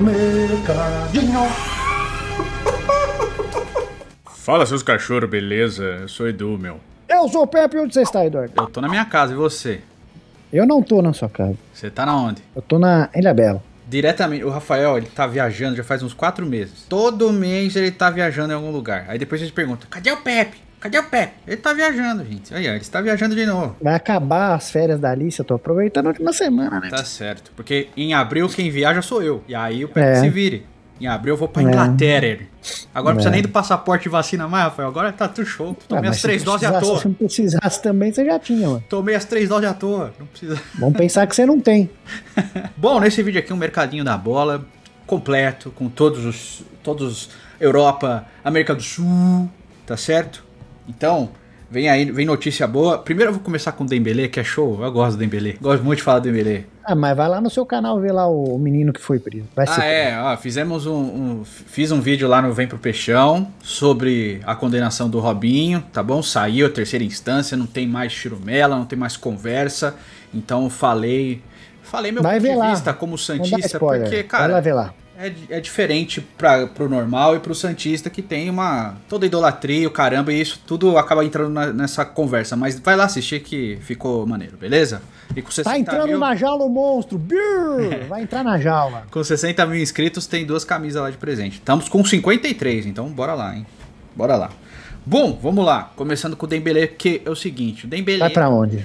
Mercadinho. Fala, seus cachorros, beleza? Eu sou Edu, meu. Eu sou o Pepe, onde você está, Eduardo? Eu tô na minha casa, e você? Eu não tô na sua casa. Você tá na onde? Eu tô na Ilha Bela. Diretamente, o Rafael, ele tá viajando já faz uns quatro meses. Todo mês ele tá viajando em algum lugar. Aí depois a gente pergunta, cadê o Pepe? Cadê o Pepe? Ele tá viajando, gente. Aí, ó, ele está viajando de novo. Vai acabar as férias da Alice, eu tô aproveitando a última semana, né? Tá certo. Porque em abril quem viaja sou eu. E aí o Pepe é. se vire. Em abril eu vou pra é. Inglaterra. É. Agora não precisa é. nem do passaporte e vacina mais, Rafael. Agora tá tudo show. Ah, Tomei ah, as três doses à toa. Se não precisasse também, você já tinha, mano. Tomei as três doses à toa. Não precisa. Vamos pensar que você não tem. Bom, nesse vídeo aqui, um mercadinho da bola completo, com todos os. Todos. Europa, América do Sul, tá certo? Então, Vem aí, vem notícia boa. Primeiro eu vou começar com o Dembelé, que é show. Eu gosto do Dembelé. Gosto muito de falar do Dembelé. Ah, mas vai lá no seu canal ver lá o menino que foi preso. Vai ah, é. Ó, fizemos um, um, Fiz um vídeo lá no Vem Pro Peixão sobre a condenação do Robinho, tá bom? Saiu a terceira instância, não tem mais churumela, não tem mais conversa. Então falei. Falei meu vai ponto de lá. vista como Santista, porque, cara. Vai lá ver lá é, é diferente para pro normal e pro Santista que tem uma. toda idolatria, o caramba, e isso tudo acaba entrando na, nessa conversa. Mas vai lá assistir que ficou maneiro, beleza? E com 60 tá entrando mil... na jaula o monstro! É. Vai entrar na jaula. Com 60 mil inscritos, tem duas camisas lá de presente. Estamos com 53, então bora lá, hein? Bora lá. Bom, vamos lá. Começando com o Dembele, que é o seguinte: o Dembele. Vai pra onde?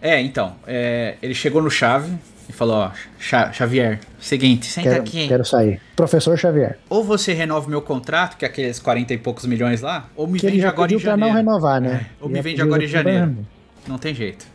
É, então. É, ele chegou no chave e falou: Ó, Xavier, seguinte, senta quero, aqui. Quero sair. Professor Xavier. Ou você renova meu contrato, que é aqueles 40 e poucos milhões lá, ou me que vende agora em janeiro. não renovar, né? É. Ou me vende agora em janeiro. Não tem jeito.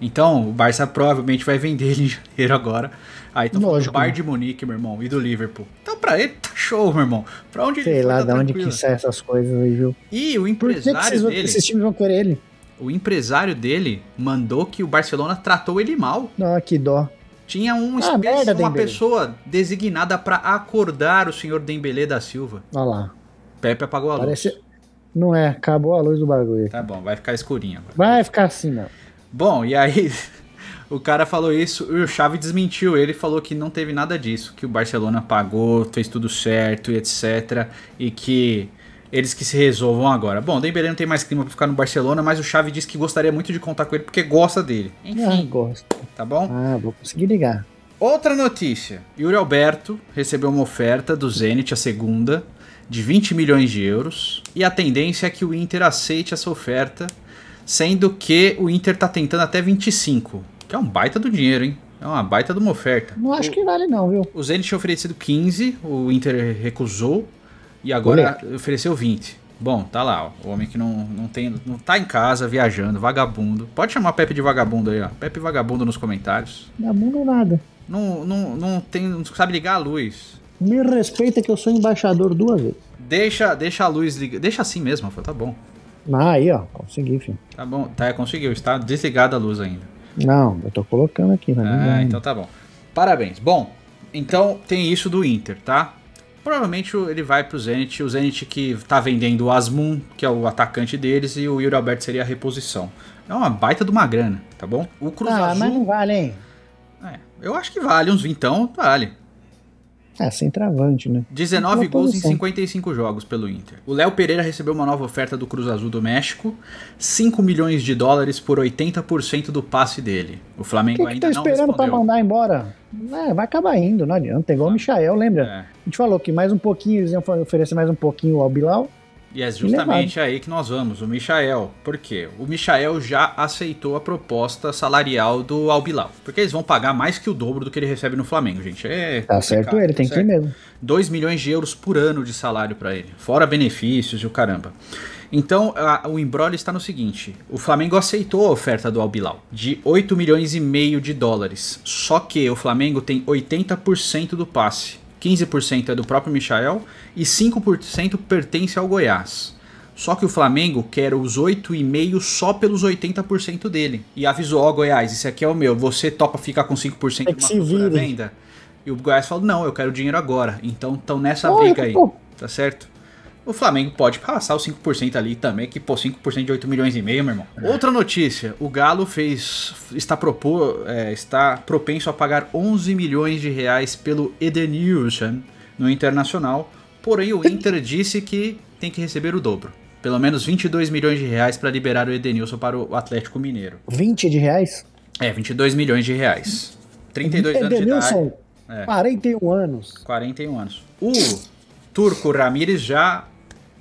Então, o Barça provavelmente vai vender ele em janeiro agora. Aí então Lógico. do Bar né? de Munique, meu irmão, e do Liverpool. Então pra ele tá show, meu irmão. Pra onde Sei ele Sei lá, tá de onde que saem essas coisas aí, viu? E o empresário Por que que dele... Esses times vão querer ele? o empresário dele mandou que o Barcelona tratou ele mal. Ah, que dó. Tinha um ah, espécie, merda, uma Dembélé. pessoa designada para acordar o senhor Dembélé da Silva. Olha lá. Pepe apagou a Parece... luz. Não é, acabou a luz do bagulho. Tá bom, vai ficar escurinho agora. Vai ficar assim, não. Bom, e aí o cara falou isso e o Chave desmentiu. Ele falou que não teve nada disso, que o Barcelona pagou, fez tudo certo e etc. E que eles que se resolvam agora. Bom, Dembélé não tem mais clima para ficar no Barcelona, mas o Xavi disse que gostaria muito de contar com ele porque gosta dele. Enfim, ah, gosto. Tá bom? Ah, vou conseguir ligar. Outra notícia: Yuri Alberto recebeu uma oferta do Zenit, a segunda, de 20 milhões de euros, e a tendência é que o Inter aceite essa oferta, sendo que o Inter tá tentando até 25, que é um baita do dinheiro, hein? É uma baita de uma oferta. Não acho o, que vale, não, viu? O Zenit tinha oferecido 15, o Inter recusou. E agora ofereceu 20. Bom, tá lá, ó, o homem que não, não tem. não tá em casa, viajando, vagabundo. Pode chamar Pepe de vagabundo aí, ó. Pepe vagabundo nos comentários. Vagabundo nada. Não, não, não tem. Não sabe ligar a luz. Me respeita que eu sou embaixador duas vezes. Deixa, deixa a luz ligar. Deixa assim mesmo, foi, tá bom. Ah, aí, ó, consegui, filho. Tá bom, tá, conseguiu. Está desligada a luz ainda. Não, eu tô colocando aqui, né? Ah, então tá bom. Parabéns. Bom, então tem isso do Inter, tá? Provavelmente ele vai pro Zenit, o Zenit que tá vendendo o Asmun, que é o atacante deles, e o Yuri Alberto seria a reposição. É uma baita de uma grana, tá bom? O Cruz ah, Azul... mas não vale, hein? É, eu acho que vale, uns vintão, vale. É sem travante, né? 19 gols em 55 jogos pelo Inter. O Léo Pereira recebeu uma nova oferta do Cruz Azul do México, 5 milhões de dólares por 80% do passe dele. O Flamengo que que ainda tá não respondeu. esperando para mandar embora? É, vai acabar indo, não adianta. Igual o Michael, lembra? É. A gente falou que mais um pouquinho, eles iam oferecer mais um pouquinho ao Bilal. E é justamente aí que nós vamos, o Michael. Por quê? O Michael já aceitou a proposta salarial do Albilau. Porque eles vão pagar mais que o dobro do que ele recebe no Flamengo, gente. É tá certo tá ele, tem certo? que ir mesmo. 2 milhões de euros por ano de salário para ele, fora benefícios e o caramba. Então, a, o embrolho está no seguinte: o Flamengo aceitou a oferta do Albilau de 8 milhões e meio de dólares. Só que o Flamengo tem 80% do passe. 15% é do próprio Michael e 5% pertence ao Goiás. Só que o Flamengo quer os 8,5% só pelos 80% dele. E avisou, ó oh, Goiás, esse aqui é o meu, você topa ficar com 5% é de uma futura venda? E o Goiás falou, não, eu quero dinheiro agora. Então estão nessa briga aí, tá certo? o Flamengo pode passar os 5% ali também, que pô, 5% de 8 milhões e meio, meu irmão. É. Outra notícia, o Galo fez está propor, é, está propenso a pagar 11 milhões de reais pelo Edenilson no Internacional, porém o Inter disse que tem que receber o dobro. Pelo menos 22 milhões de reais para liberar o Edenilson para o Atlético Mineiro. 20 de reais? É, 22 milhões de reais. 32 Edenilson, anos de idade. É. 41 anos. 41 anos. O Turco Ramires já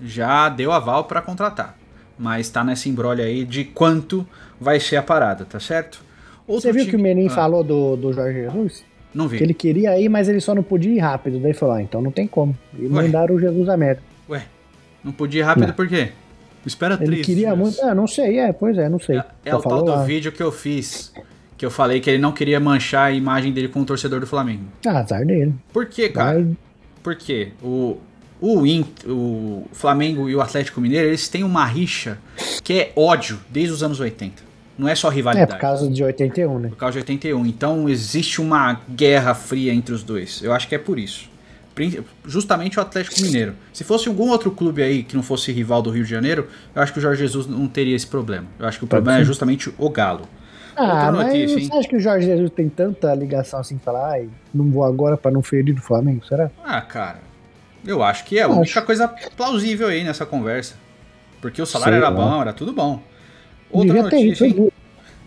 já deu aval para contratar. Mas tá nessa embrolha aí de quanto vai ser a parada, tá certo? Outro Você viu time... que o Menin ah. falou do, do Jorge Jesus? Não vi. Que ele queria ir, mas ele só não podia ir rápido. Daí falou, ah, então não tem como. E Ué. mandaram o Jesus a merda. Ué, não podia ir rápido não. por quê? Espera Ele queria muito. Ah, não sei, é, pois é, não sei. É, é o tal do vídeo que eu fiz. Que eu falei que ele não queria manchar a imagem dele com o torcedor do Flamengo. Ah, azar dele. Por quê, cara? Vai... Por quê? O, o, Inter, o Flamengo e o Atlético Mineiro, eles têm uma rixa que é ódio desde os anos 80. Não é só rivalidade. É, por causa de 81, né? Por causa de 81. Então existe uma guerra fria entre os dois. Eu acho que é por isso. Justamente o Atlético Mineiro. Se fosse algum outro clube aí que não fosse rival do Rio de Janeiro, eu acho que o Jorge Jesus não teria esse problema. Eu acho que o Pode problema é justamente o Galo. Ah, notícia, mas hein? você acha que o Jorge Jesus tem tanta ligação assim, falar, ai, não vou agora para não ferir o Flamengo, será? Ah, cara, eu acho que é a única coisa plausível aí nessa conversa. Porque o salário Sei era lá. bom, era tudo bom. Outra Devia notícia, hein?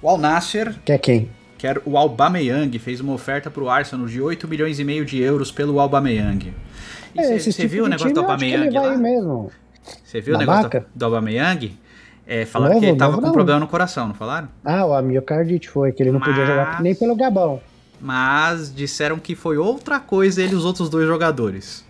O Al Nasser. Que é quem? Que era o Aubameyang, fez uma oferta para o Arsenal de 8 milhões e meio de euros pelo Aubameyang. Você é, tipo viu o negócio do Aubameyang lá? mesmo. Você viu o negócio do, do Aubameyang? É, falaram novo, que ele tava com problema no coração, não falaram? Ah, o miocardite foi, que ele não Mas... podia jogar nem pelo Gabão. Mas disseram que foi outra coisa ele e os outros dois jogadores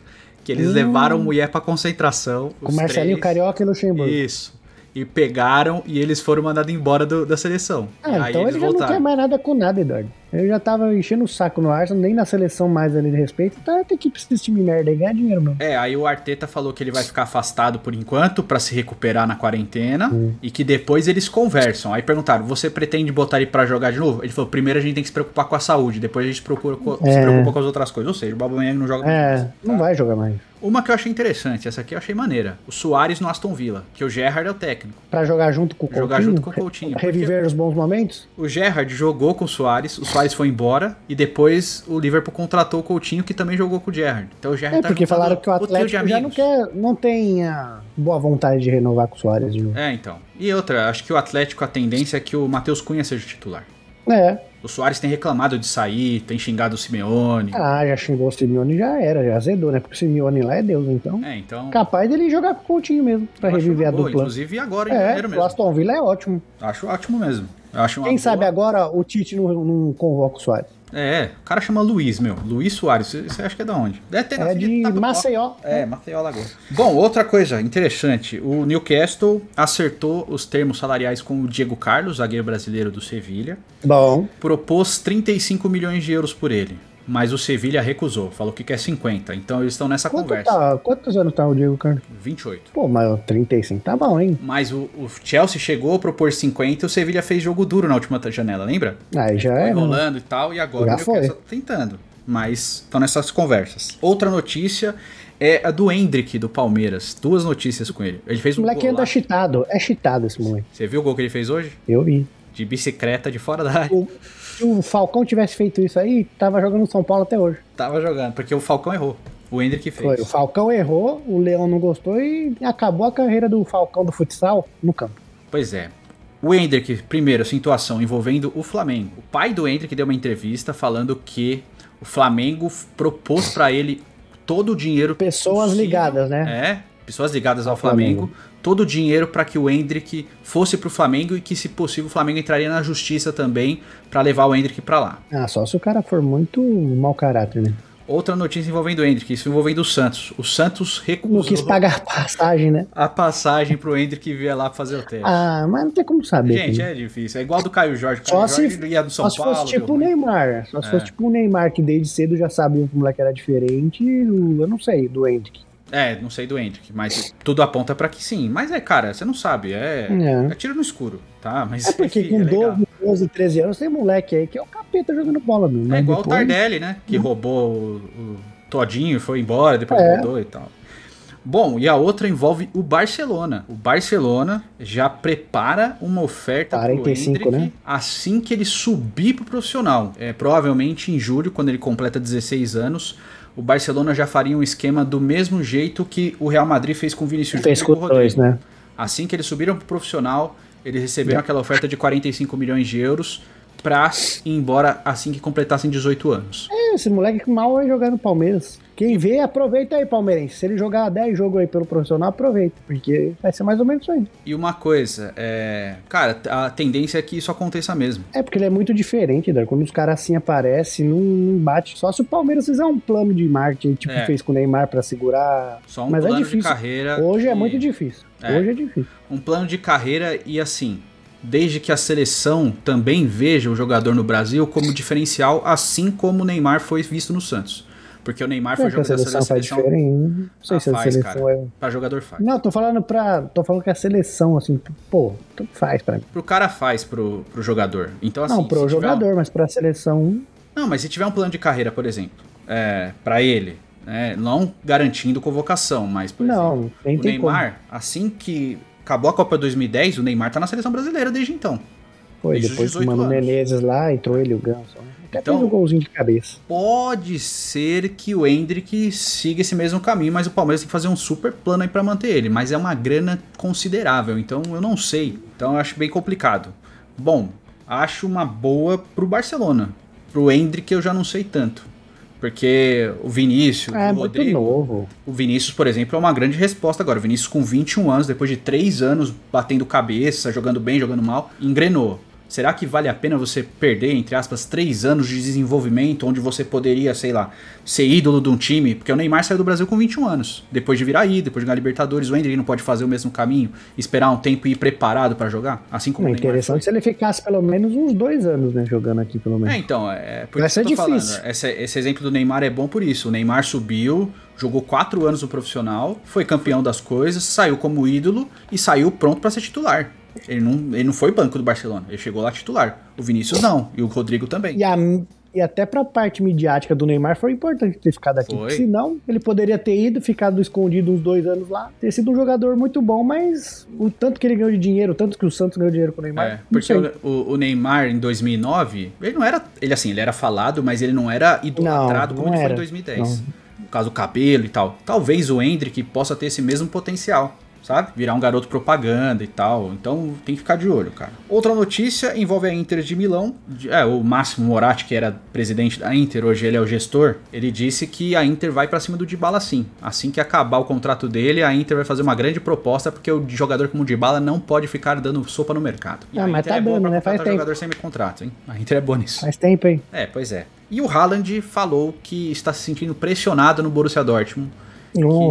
que eles hum. levaram mulher pra concentração. o Marcelinho três. Carioca e Luxemburgo. Isso. E pegaram e eles foram mandados embora do, da seleção. Ah, aí então eles ele já voltaram. não quer mais nada com nada, Eduardo. Eu já tava enchendo o saco no Arsenal, nem na seleção mais ali de respeito. Tá, então tem que precisar desse time merda e ganhar dinheiro, mano. É, aí o Arteta falou que ele vai ficar afastado por enquanto para se recuperar na quarentena e que depois eles conversam. Aí perguntaram: você pretende botar ele para jogar de novo? Ele falou: primeiro a gente tem que se preocupar com a saúde, depois a gente procura é. se preocupa com as outras coisas. Ou seja, o Babamang não joga é, mais. É, Não tá. vai jogar mais. Uma que eu achei interessante, essa aqui eu achei maneira. O Soares no Aston Villa, que o Gerrard é o técnico. Para jogar junto com o Coutinho? Jogar junto com o Coutinho. Reviver os bons momentos? O Gerrard jogou com o Soares, o Soares foi embora e depois o Liverpool contratou o Coutinho, que também jogou com o Gerrard. Então o é, Gerrard é, tá porque falaram que o Atlético já não quer, não tem a boa vontade de renovar com o Soares. Viu? É, então. E outra, acho que o Atlético a tendência é que o Matheus Cunha seja o titular. É. O Soares tem reclamado de sair, tem xingado o Simeone. Ah, já xingou o Simeone, já era, já azedou, né? Porque o Simeone lá é Deus, então. É, então. Capaz dele jogar com o Coutinho mesmo, pra reviver a boa, dupla. Inclusive agora, em é, janeiro mesmo. O Aston Villa é ótimo. Acho ótimo mesmo. Acho Quem boa... sabe agora o Tite não, não convoca o Soares. É, o cara chama Luiz, meu. Luiz Soares, você acha que é da onde? Deve ter é de, tá Maceió. É, Maceió Lagoa. Bom, outra coisa interessante. O Newcastle acertou os termos salariais com o Diego Carlos, zagueiro brasileiro do Sevilha. Bom. Propôs 35 milhões de euros por ele mas o Sevilha recusou, falou que quer 50. Então eles estão nessa Quanto conversa. Tá, quantos anos tá o Diego Carlos? 28. Pô, mas 35 tá bom, hein? Mas o, o Chelsea chegou a propor 50 e o Sevilha fez jogo duro na última janela, lembra? Aí já é. Né? Enrolando e tal, e agora já foi. tentando. Mas estão nessas conversas. Outra notícia é a do Hendrick do Palmeiras. Duas notícias com ele. Ele fez um. O moleque anda chitado. É chitado esse moleque. Você viu o gol que ele fez hoje? Eu vi. De bicicleta de fora da área. O se o Falcão tivesse feito isso aí, tava jogando no São Paulo até hoje. Tava jogando, porque o Falcão errou. O Hendrick fez. Foi, o Falcão errou, o Leão não gostou e acabou a carreira do Falcão do futsal no campo. Pois é. O Hendrick, primeiro, situação envolvendo o Flamengo. O pai do Hendrick deu uma entrevista falando que o Flamengo propôs para ele todo o dinheiro. Pessoas possível. ligadas, né? É, pessoas ligadas ao, ao Flamengo, Flamengo todo o dinheiro para que o Hendrick fosse para o Flamengo e que, se possível, o Flamengo entraria na justiça também para levar o Hendrick para lá. Ah, só se o cara for muito mau caráter, né? Outra notícia envolvendo o Hendrick, isso envolvendo o Santos. O Santos recusou. Não quis pagar a passagem, né? A passagem pro Hendrick vir lá fazer o teste. Ah, mas não tem como saber. Gente, filho. é difícil. É igual do Caio Jorge. Caio só Jorge se, ia do São só Paulo. Só se fosse tipo o Neymar. Só se é. fosse tipo o Neymar, que desde cedo já sabia que o moleque era diferente. Eu não sei, do Hendrick. É, não sei do Hendrick, mas tudo aponta para que sim. Mas é, cara, você não sabe, é, é. é tiro no escuro, tá? Mas, é porque enfim, com é 12, 12, 13 anos tem moleque aí que é o capeta jogando bola, meu. É né? igual depois... o Tardelli, né? Que é. roubou o, o Todinho, foi embora, depois é. mudou e tal. Bom, e a outra envolve o Barcelona. O Barcelona já prepara uma oferta para o né? assim que ele subir para o profissional. É, provavelmente em julho, quando ele completa 16 anos o Barcelona já faria um esquema do mesmo jeito que o Real Madrid fez com o Vinícius Júnior. Fez com o dois, né? Assim que eles subiram pro profissional, eles receberam é. aquela oferta de 45 milhões de euros pra ir embora assim que completassem 18 anos. É, esse moleque mal vai jogar no Palmeiras. Quem vê, aproveita aí, palmeirense. Se ele jogar 10 jogos aí pelo profissional, aproveita, porque vai ser mais ou menos isso aí. E uma coisa, é... cara, a tendência é que isso aconteça mesmo. É, porque ele é muito diferente, Dar. Quando os caras assim aparecem, não bate. Só se o Palmeiras fizer um plano de marketing, tipo é. fez com o Neymar para segurar. Só um Mas é plano é difícil. de carreira. Hoje é muito difícil. É. Hoje é difícil. Um plano de carreira e assim, desde que a seleção também veja o jogador no Brasil como diferencial, assim como o Neymar foi visto no Santos. Porque o Neymar foi é jogador da seleção. seleção Diferente. Não sei ah, se a faz, seleção cara. é. Pra jogador faz. Não, tô falando pra. tô falando que a seleção, assim, pô, faz pra mim. Pro cara faz pro, pro jogador. Então, assim, Não, pro jogador, um... mas pra seleção. Não, mas se tiver um plano de carreira, por exemplo, é, pra ele, né, não garantindo convocação, mas, por não, exemplo, o Neymar, como. assim que Acabou a Copa 2010, o Neymar tá na seleção brasileira desde então. Foi, depois o Mano Menezes lá, entrou ele o Ganso. Né? Até então, um golzinho de cabeça. Pode ser que o Hendrick siga esse mesmo caminho, mas o Palmeiras tem que fazer um super plano aí pra manter ele. Mas é uma grana considerável, então eu não sei. Então eu acho bem complicado. Bom, acho uma boa pro Barcelona. Pro Hendrick eu já não sei tanto. Porque o Vinícius, é, o Rodrigo. Novo. O Vinícius, por exemplo, é uma grande resposta agora. O Vinícius, com 21 anos, depois de 3 anos batendo cabeça, jogando bem, jogando mal, engrenou. Será que vale a pena você perder, entre aspas, três anos de desenvolvimento onde você poderia, sei lá, ser ídolo de um time? Porque o Neymar saiu do Brasil com 21 anos. Depois de virar aí, depois de ganhar Libertadores, o Endrick não pode fazer o mesmo caminho, esperar um tempo e ir preparado para jogar? Assim como. É interessante se ele ficasse pelo menos uns dois anos, né, jogando aqui, pelo menos. É, então, é. é por Vai ser difícil. Esse, esse exemplo do Neymar é bom por isso. O Neymar subiu, jogou quatro anos no profissional, foi campeão das coisas, saiu como ídolo e saiu pronto para ser titular. Ele não, ele não foi banco do Barcelona, ele chegou lá titular. O Vinícius não, e o Rodrigo também. E, a, e até para a parte midiática do Neymar foi importante ter ficado aqui. Foi. Senão, ele poderia ter ido, ficado escondido uns dois anos lá, ter sido um jogador muito bom, mas o tanto que ele ganhou de dinheiro, o tanto que o Santos ganhou dinheiro com o Neymar. É, porque o, o, Neymar em 2009, ele não era. Ele assim, ele era falado, mas ele não era idolatrado não, não como ele foi em 2010. Não. No caso, o cabelo e tal. Talvez o Hendrick possa ter esse mesmo potencial sabe? Virar um garoto propaganda e tal. Então tem que ficar de olho, cara. Outra notícia envolve a Inter de Milão. É, o Máximo Moratti, que era presidente da Inter, hoje ele é o gestor, ele disse que a Inter vai para cima do Dybala sim. Assim que acabar o contrato dele, a Inter vai fazer uma grande proposta porque o jogador como o Dybala não pode ficar dando sopa no mercado. ah, mas Inter tá é dando, né? Faz tempo. jogador sem contrato, hein? A Inter é boa nisso. Faz tempo, hein? É, pois é. E o Haaland falou que está se sentindo pressionado no Borussia Dortmund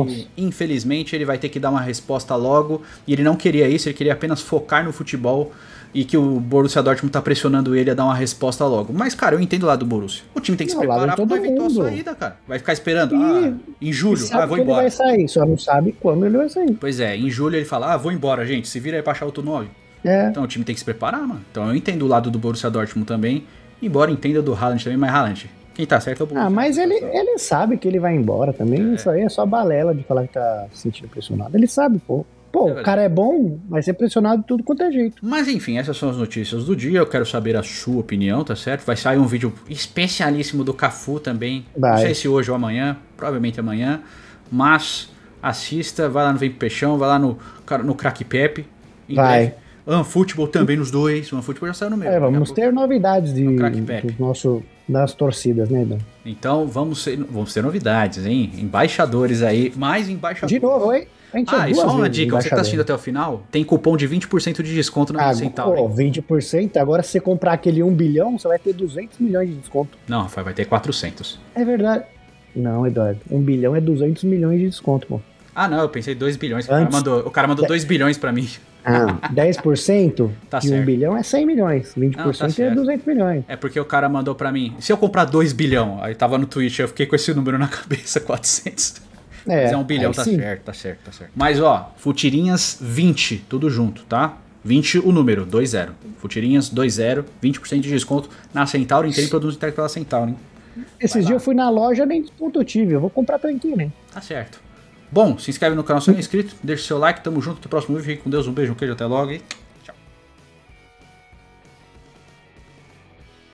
que, infelizmente ele vai ter que dar uma resposta logo. E ele não queria isso, ele queria apenas focar no futebol e que o Borussia Dortmund tá pressionando ele a dar uma resposta logo. Mas, cara, eu entendo lá do Borussia. O time tem que se preparar pra evitar mundo. a saída, cara. Vai ficar esperando. E, ah, em julho, ah, vou embora. Ele vai sair, só não sabe quando ele vai sair. Pois é, em julho ele fala, ah, vou embora, gente, se vira aí pra achar outro nome. É. Então o time tem que se preparar, mano. Então eu entendo o lado do Borussia Dortmund também, embora entenda do Haaland também, mas Haaland, quem tá certo é o Ah, mas tá ele, ele sabe que ele vai embora também. É. Isso aí é só balela de falar que tá se sentindo pressionado. Ele sabe, pô. Pô, é o cara é bom, vai ser pressionado de tudo quanto é jeito. Mas enfim, essas são as notícias do dia. Eu quero saber a sua opinião, tá certo? Vai sair um vídeo especialíssimo do Cafu também. Vai. Não sei se hoje ou amanhã, provavelmente amanhã. Mas assista, vai lá no Vem Peixão, vai lá no, no Crack Pepe. Vai. Breve. Um, também nos dois. Um futebol já saiu no meio. É, vamos ter novidades de, do nosso das torcidas, né, Edu? Então vamos ser, vamos ter novidades, hein? Embaixadores aí, mais embaixadores. De novo, hein? É ah, e só uma dica, você tá assistindo até o final, tem cupom de 20% de desconto na ah, Pô, 20%? Agora se você comprar aquele 1 bilhão, você vai ter 200 milhões de desconto. Não, Rafael, vai ter 400. É verdade. Não, Eduardo, 1 bilhão é 200 milhões de desconto, pô. Ah, não, eu pensei 2 bilhões. Antes... O cara mandou 2 bilhões pra mim. Ah, 10% tá de certo. 1 bilhão é 100 milhões, 20% não, tá é certo. 200 milhões. É porque o cara mandou para mim, se eu comprar 2 bilhão, aí tava no Twitch, eu fiquei com esse número na cabeça, 400. É, Mas é 1 bilhão, tá sim. certo, tá certo, tá certo. Mas ó, Futirinhas 20, tudo junto, tá? 20 o número, 2-0. Futirinhas 2-0, 20% de desconto na Centauri, inteiro produto entregues pela Centauri, hein? Esses dias eu fui na loja, nem desconto eu tive, eu vou comprar tranquilo, hein? Tá certo. Bom, se inscreve no canal se não é inscrito, deixa seu like, tamo junto, até o próximo vídeo, fique com Deus, um beijo, um queijo, até logo e